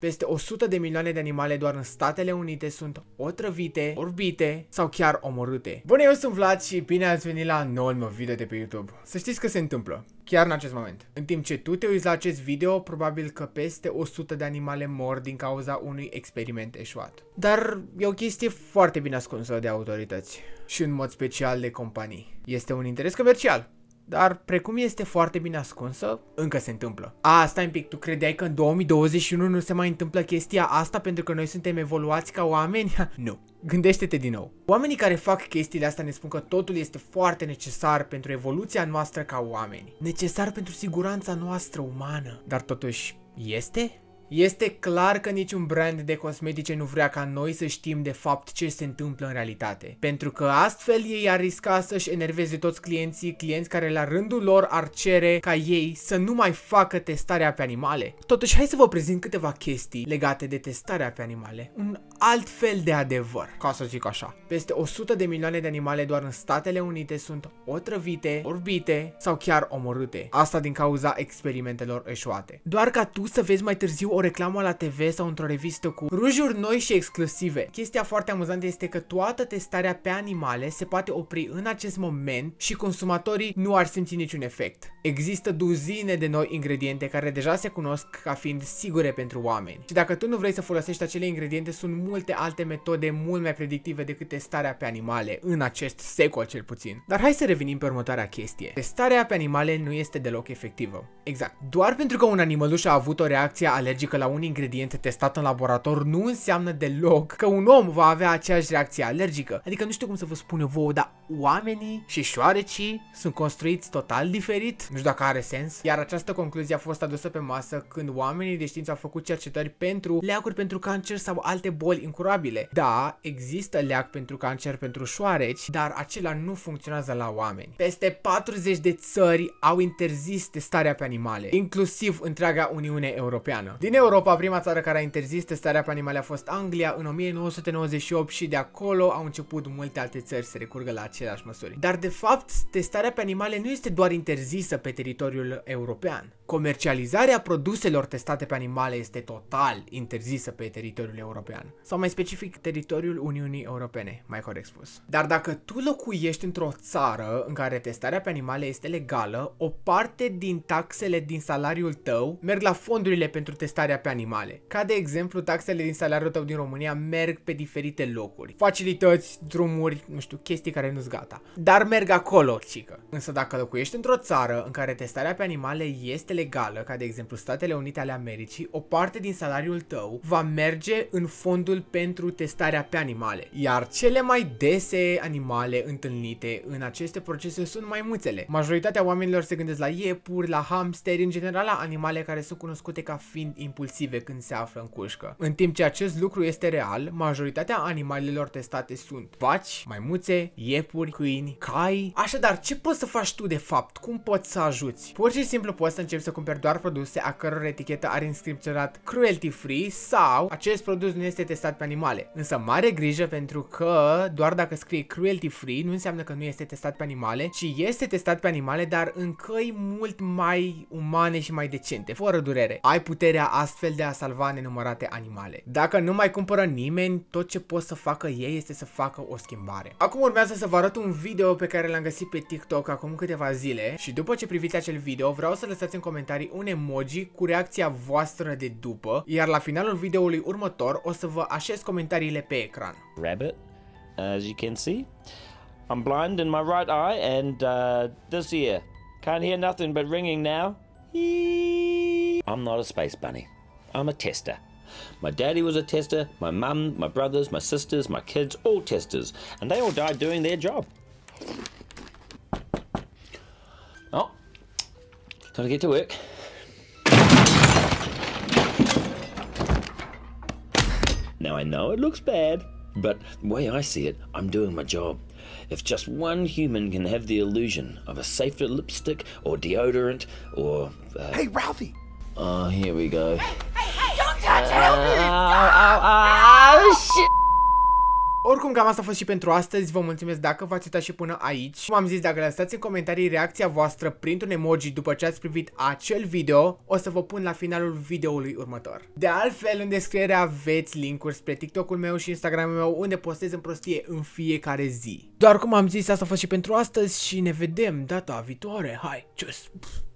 Peste 100 de milioane de animale doar în Statele Unite sunt otrăvite, orbite sau chiar omorâte. Bună, eu sunt Vlad și bine ați venit la noul meu video de pe YouTube. Să știți că se întâmplă, chiar în acest moment. În timp ce tu te uiți la acest video, probabil că peste 100 de animale mor din cauza unui experiment eșuat. Dar e o chestie foarte bine ascunsă de autorități și în mod special de companii. Este un interes comercial dar precum este foarte bine ascunsă, încă se întâmplă. A, stai un pic, tu credeai că în 2021 nu se mai întâmplă chestia asta pentru că noi suntem evoluați ca oameni? nu. Gândește-te din nou. Oamenii care fac chestiile astea ne spun că totul este foarte necesar pentru evoluția noastră ca oameni. Necesar pentru siguranța noastră umană. Dar totuși, este? Este clar că niciun brand de cosmetice nu vrea ca noi să știm de fapt ce se întâmplă în realitate, pentru că astfel ei ar risca să-și enerveze toți clienții, clienți care la rândul lor ar cere ca ei să nu mai facă testarea pe animale. Totuși, hai să vă prezint câteva chestii legate de testarea pe animale. Un alt fel de adevăr, ca să zic așa. Peste 100 de milioane de animale doar în Statele Unite sunt otrăvite, orbite sau chiar omorâte. Asta din cauza experimentelor eșuate. Doar ca tu să vezi mai târziu o reclamă la TV sau într-o revistă cu rujuri noi și exclusive. Chestia foarte amuzantă este că toată testarea pe animale se poate opri în acest moment și consumatorii nu ar simți niciun efect. Există duzine de noi ingrediente care deja se cunosc ca fiind sigure pentru oameni. Și dacă tu nu vrei să folosești acele ingrediente, sunt multe alte metode mult mai predictive decât testarea pe animale, în acest secol cel puțin. Dar hai să revenim pe următoarea chestie. Testarea pe animale nu este deloc efectivă. Exact. Doar pentru că un animăluș a avut o reacție alergică că la un ingredient testat în laborator nu înseamnă deloc că un om va avea aceeași reacție alergică. Adică nu știu cum să vă spun eu vouă, dar oamenii și șoarecii sunt construiți total diferit. Nu știu dacă are sens. Iar această concluzie a fost adusă pe masă când oamenii de știință au făcut cercetări pentru leacuri pentru cancer sau alte boli incurabile. Da, există leac pentru cancer pentru șoareci, dar acela nu funcționează la oameni. Peste 40 de țări au interzis testarea pe animale, inclusiv întreaga Uniune Europeană. Din Europa, prima țară care a interzis testarea pe animale a fost Anglia în 1998 și de acolo au început multe alte țări să recurgă la acest aceleași măsuri. Dar de fapt, testarea pe animale nu este doar interzisă pe teritoriul european comercializarea produselor testate pe animale este total interzisă pe teritoriul european, sau mai specific teritoriul Uniunii Europene, mai corect spus. Dar dacă tu locuiești într-o țară în care testarea pe animale este legală, o parte din taxele din salariul tău merg la fondurile pentru testarea pe animale. Ca de exemplu, taxele din salariul tău din România merg pe diferite locuri. Facilități, drumuri, nu știu, chestii care nu-s gata. Dar merg acolo, cică. Însă dacă locuiești într-o țară în care testarea pe animale este legală, ca de exemplu Statele Unite ale Americii, o parte din salariul tău va merge în fondul pentru testarea pe animale. Iar cele mai dese animale întâlnite în aceste procese sunt maimuțele. Majoritatea oamenilor se gândesc la iepuri, la hamsteri, în general la animale care sunt cunoscute ca fiind impulsive când se află în cușcă. În timp ce acest lucru este real, majoritatea animalelor testate sunt vaci, maimuțe, iepuri, câini, cai. Așadar, ce poți să faci tu de fapt? Cum poți să ajuți? Pur și simplu poți să începi să să cumperi doar produse a căror etichetă are inscripționat cruelty free sau acest produs nu este testat pe animale. Însă mare grijă pentru că doar dacă scrie cruelty free nu înseamnă că nu este testat pe animale, ci este testat pe animale, dar în căi mult mai umane și mai decente, fără durere. Ai puterea astfel de a salva nenumărate animale. Dacă nu mai cumpără nimeni, tot ce pot să facă ei este să facă o schimbare. Acum urmează să vă arăt un video pe care l-am găsit pe TikTok acum câteva zile și după ce priviți acel video vreau să lăsați în comentarii comentarii un emoji cu reacția voastră de după, iar la finalul videoului următor o să vă așez comentariile pe ecran. Rabbit, as you can see, I'm blind in my right eye and uh, this ear. Can't hear nothing but ringing now. I'm not a space bunny. I'm a tester. My daddy was a tester, my mum, my brothers, my sisters, my kids, all testers, and they all died doing their job. Oh, Gotta get to work. Now I know it looks bad, but the way I see it, I'm doing my job. If just one human can have the illusion of a safer lipstick or deodorant or. Uh... Hey, Ralphie! Oh, here we go. Hey, hey, hey! Don't touch uh, it! Ow, ow, shit! Oricum, cam asta a fost și pentru astăzi. Vă mulțumesc dacă v-ați uitat și până aici. Cum am zis, dacă lăsați în comentarii reacția voastră printr-un emoji după ce ați privit acel video, o să vă pun la finalul videoului următor. De altfel, în descriere aveți linkuri spre TikTok-ul meu și Instagram-ul meu, unde postez în prostie în fiecare zi. Doar cum am zis, asta a fost și pentru astăzi și ne vedem data viitoare. Hai, cius!